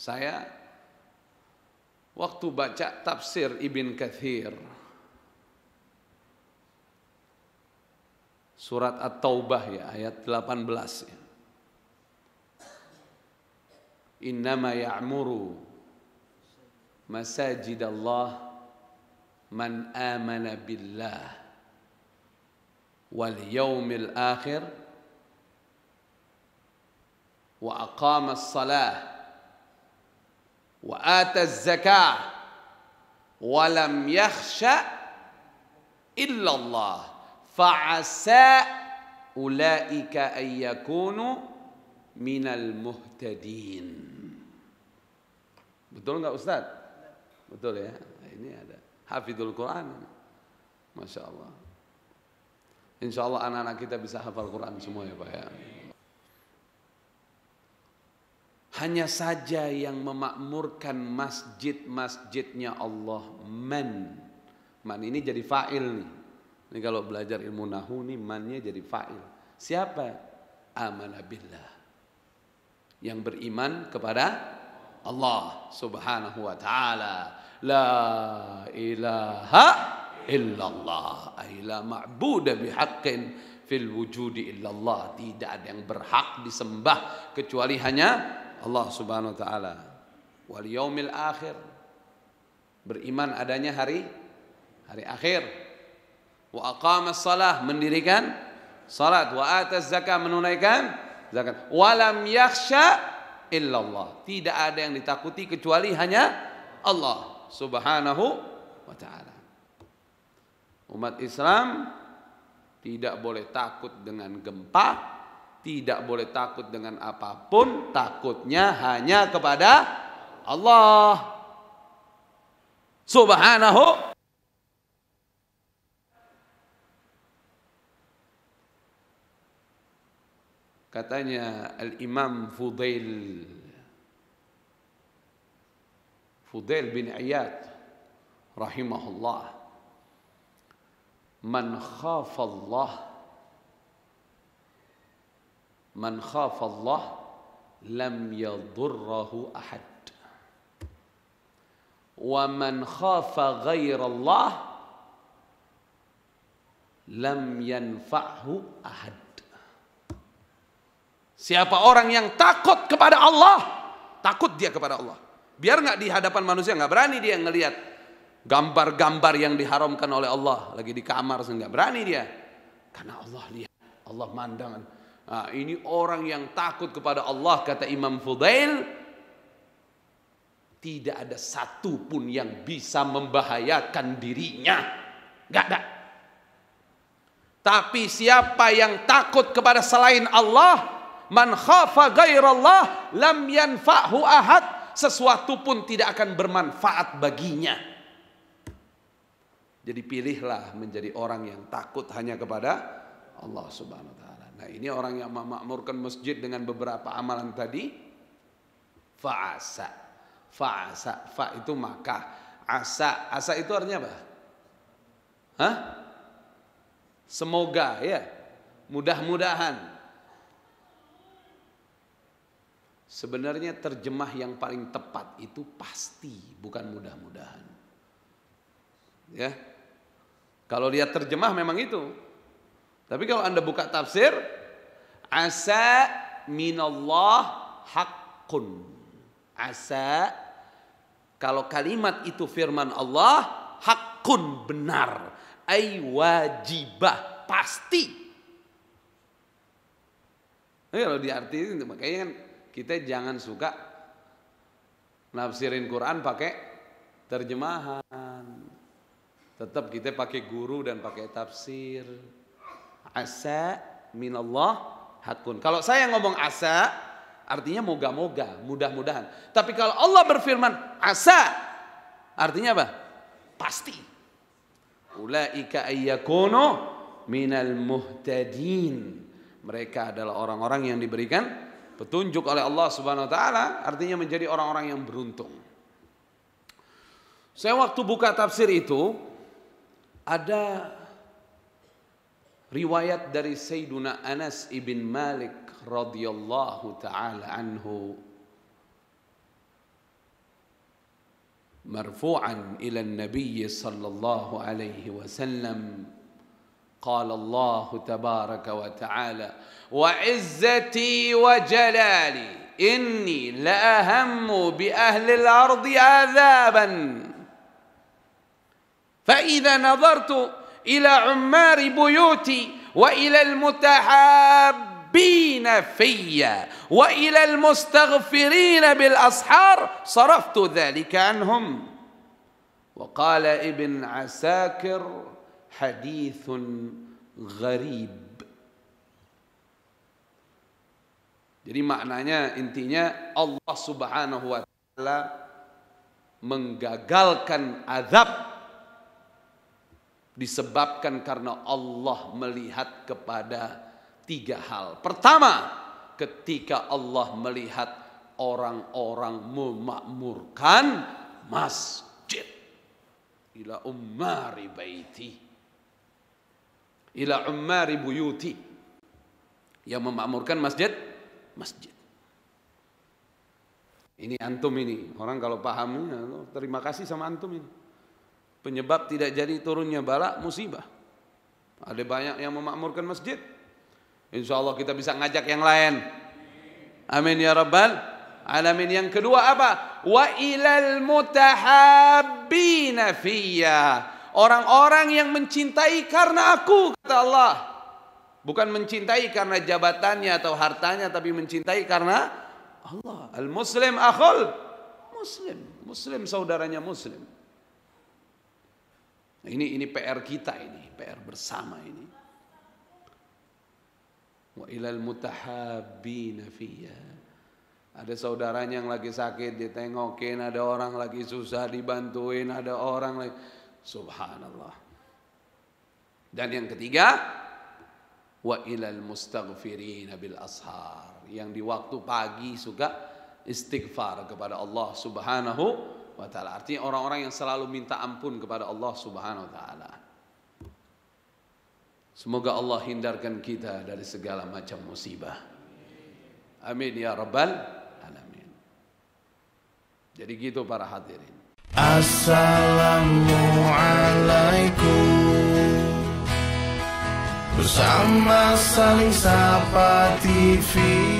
Saya waktu baca tafsir Ibn Kathir surat At-Taubah ya ayat 18 ya. Innama ya'muru Allah man amana billah wal yaumil akhir wa aqama as-salah وآتى الزكاة ولم يخش إلا الله فعسى أولئك أن يكونوا من المهتدين بتقول يا أستاذ بتقول يا إني هذا حافظ القرآن ما شاء الله إن شاء الله أنا أنا كتاب بس القرآن سموه يا بيان. hanya saja yang memakmurkan masjid-masjidnya Allah man man ini jadi fa'il nih ini kalau belajar ilmu nahu nih mannya jadi fa'il siapa Amanabillah yang beriman kepada Allah subhanahu wa ta'ala la ilaha illallah aila ma'buda bihaqin fil wujudi illallah tidak ada yang berhak disembah kecuali hanya Allah Subhanahu wa taala wal yaumil akhir beriman adanya hari hari akhir wa aqama salah mendirikan salat wa atas zakat menunaikan zakat walam yakhsha illallah tidak ada yang ditakuti kecuali hanya Allah Subhanahu wa taala umat Islam tidak boleh takut dengan gempa tidak boleh takut dengan apapun, takutnya hanya kepada Allah. Subhanahu Katanya Al-Imam Fudail Fudail bin Iyad rahimahullah Man khafa Allah Man khafallah lam yadurrahu ahad. Wa man khafa ghairallah lam yanfa'hu ahad. Siapa orang yang takut kepada Allah, takut dia kepada Allah. Biar nggak di hadapan manusia nggak berani dia ngelihat gambar-gambar yang diharamkan oleh Allah lagi di kamar nggak berani dia. Karena Allah lihat, Allah mandangan. Nah, ini orang yang takut kepada Allah kata Imam Fudail tidak ada satu pun yang bisa membahayakan dirinya. nggak ada. Tapi siapa yang takut kepada selain Allah, man khafa Allah lam yanfa'hu ahad, sesuatu pun tidak akan bermanfaat baginya. Jadi pilihlah menjadi orang yang takut hanya kepada Allah Subhanahu wa taala. Nah ini orang yang memakmurkan masjid dengan beberapa amalan tadi. Fa'asa. Fa'asa. Fa itu maka. Asa. Asa itu artinya apa? Hah? Semoga ya. Mudah-mudahan. Sebenarnya terjemah yang paling tepat itu pasti, bukan mudah-mudahan. Ya. Kalau dia terjemah memang itu, tapi kalau Anda buka tafsir, asa minallah hakun Asa kalau kalimat itu firman Allah hakun benar, ay wajibah, pasti. Nah, kalau diartiin makanya kan kita jangan suka nafsirin Quran pakai terjemahan. Tetap kita pakai guru dan pakai tafsir asa minallah hakun. Kalau saya ngomong asa, artinya moga-moga, mudah-mudahan. Tapi kalau Allah berfirman asa, artinya apa? Pasti. Ulaika ayyakuno minal muhtadin. Mereka adalah orang-orang yang diberikan petunjuk oleh Allah Subhanahu wa taala, artinya menjadi orang-orang yang beruntung. Saya waktu buka tafsir itu ada riwayat dari Sayyiduna Anas ibn Malik radhiyallahu taala anhu مرفوعا الى النبي صلى الله عليه وسلم قال الله تبارك وتعالى وعزتي وجلالي اني لاهم باهل الارض عذابا فاذا نظرت إلى عمار بيوتي وإلى المتحابين في وإلى المستغفرين بالأسحار صرفت ذلك عنهم وقال ابن عساكر حديث غريب Jadi maknanya intinya Allah Subhanahu wa taala menggagalkan azab Disebabkan karena Allah melihat kepada tiga hal. Pertama, ketika Allah melihat orang-orang memakmurkan masjid. Ila ummari baiti. Ila ummari buyuti. Yang memakmurkan masjid, masjid. Ini antum ini. Orang kalau paham, ya, terima kasih sama antum ini. Penyebab tidak jadi turunnya bala musibah. Ada banyak yang memakmurkan masjid. Insya Allah kita bisa ngajak yang lain. Amin ya Rabbal alamin. Yang kedua apa? Wa ilal mutahabbina fiyya. Orang-orang yang mencintai karena aku kata Allah. Bukan mencintai karena jabatannya atau hartanya tapi mencintai karena Allah. Al-muslim akhul muslim, muslim saudaranya muslim. Nah, ini ini PR kita ini, PR bersama ini. Wa ilal mutahabbina fiyya. Ada saudaranya yang lagi sakit ditengokin, ada orang lagi susah dibantuin, ada orang lagi subhanallah. Dan yang ketiga wa ilal mustaghfirina bil ashar yang di waktu pagi suka istighfar kepada Allah Subhanahu wa taala. Artinya orang-orang yang selalu minta ampun kepada Allah Subhanahu wa taala. Semoga Allah hindarkan kita dari segala macam musibah. Amin ya rabbal alamin. Jadi gitu para hadirin. Assalamualaikum Bersama saling sapa TV